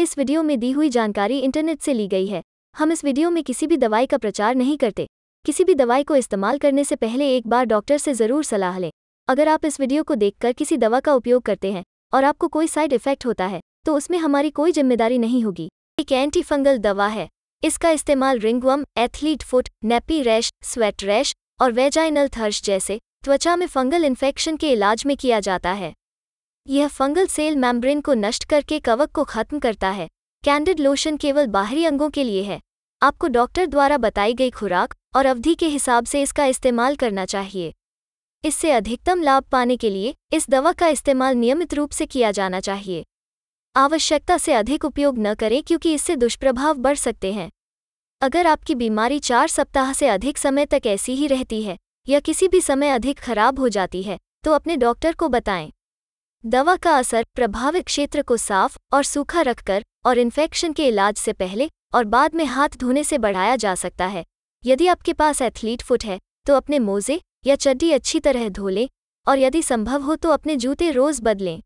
इस वीडियो में दी हुई जानकारी इंटरनेट से ली गई है हम इस वीडियो में किसी भी दवाई का प्रचार नहीं करते किसी भी दवाई को इस्तेमाल करने से पहले एक बार डॉक्टर से ज़रूर सलाह लें अगर आप इस वीडियो को देखकर किसी दवा का उपयोग करते हैं और आपको कोई साइड इफ़ेक्ट होता है तो उसमें हमारी कोई जिम्मेदारी नहीं होगी एक एंटी फंगल दवा है इसका इस्तेमाल ringworm athlete foot nappy rash sweat rash और वेजाइनल थर्श जैसे त्वचा में फंगल इन्फेक्शन के इलाज में किया जाता है यह फंगल सेल मैम्ब्रेन को नष्ट करके कवक को खत्म करता है कैंडिड लोशन केवल बाहरी अंगों के लिए है आपको डॉक्टर द्वारा बताई गई खुराक और अवधि के हिसाब से इसका इस्तेमाल करना चाहिए इससे अधिकतम लाभ पाने के लिए इस दवा का इस्तेमाल नियमित रूप से किया जाना चाहिए आवश्यकता से अधिक उपयोग न करें क्योंकि इससे दुष्प्रभाव बढ़ सकते हैं अगर आपकी बीमारी चार सप्ताह से अधिक समय तक ऐसी ही रहती है या किसी भी समय अधिक खराब हो जाती है तो अपने डॉक्टर को बताएं दवा का असर प्रभावित क्षेत्र को साफ और सूखा रखकर और इन्फेक्शन के इलाज से पहले और बाद में हाथ धोने से बढ़ाया जा सकता है यदि आपके पास एथलीट फुट है तो अपने मोजे या चड्डी अच्छी तरह धो लें और यदि संभव हो तो अपने जूते रोज बदलें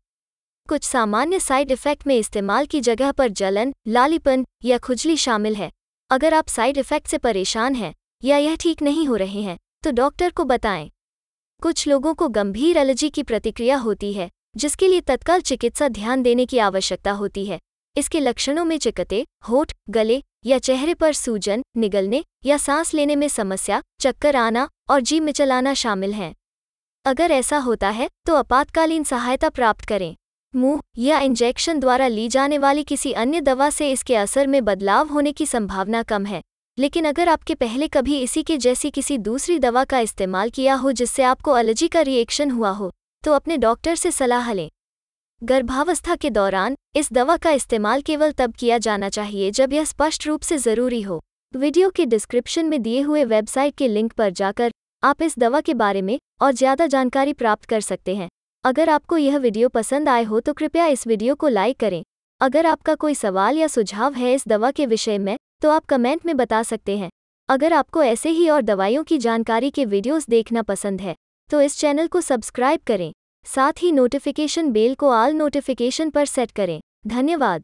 कुछ सामान्य साइड इफेक्ट में इस्तेमाल की जगह पर जलन लालीपन या खुजली शामिल है अगर आप साइड इफेक्ट से परेशान हैं या यह ठीक नहीं हो रहे हैं तो डॉक्टर को बताएं कुछ लोगों को गंभीर एलर्जी की प्रतिक्रिया होती है जिसके लिए तत्काल चिकित्सा ध्यान देने की आवश्यकता होती है इसके लक्षणों में चिकते होठ गले या चेहरे पर सूजन निगलने या सांस लेने में समस्या चक्कर आना और जी मिचलाना शामिल हैं अगर ऐसा होता है तो आपातकालीन सहायता प्राप्त करें मुंह या इंजेक्शन द्वारा ली जाने वाली किसी अन्य दवा से इसके असर में बदलाव होने की संभावना कम है लेकिन अगर आपके पहले कभी इसी के जैसी किसी दूसरी दवा का इस्तेमाल किया हो जिससे आपको एलर्जी का रिएक्शन हुआ हो तो अपने डॉक्टर से सलाह लें गर्भावस्था के दौरान इस दवा का इस्तेमाल केवल तब किया जाना चाहिए जब यह स्पष्ट रूप से ज़रूरी हो वीडियो के डिस्क्रिप्शन में दिए हुए वेबसाइट के लिंक पर जाकर आप इस दवा के बारे में और ज़्यादा जानकारी प्राप्त कर सकते हैं अगर आपको यह वीडियो पसंद आए हो तो कृपया इस वीडियो को लाइक करें अगर आपका कोई सवाल या सुझाव है इस दवा के विषय में तो आप कमेंट में बता सकते हैं अगर आपको ऐसे ही और दवाइयों की जानकारी के वीडियोस देखना पसंद है तो इस चैनल को सब्सक्राइब करें साथ ही नोटिफिकेशन बेल को आल नोटिफिकेशन पर सेट करें धन्यवाद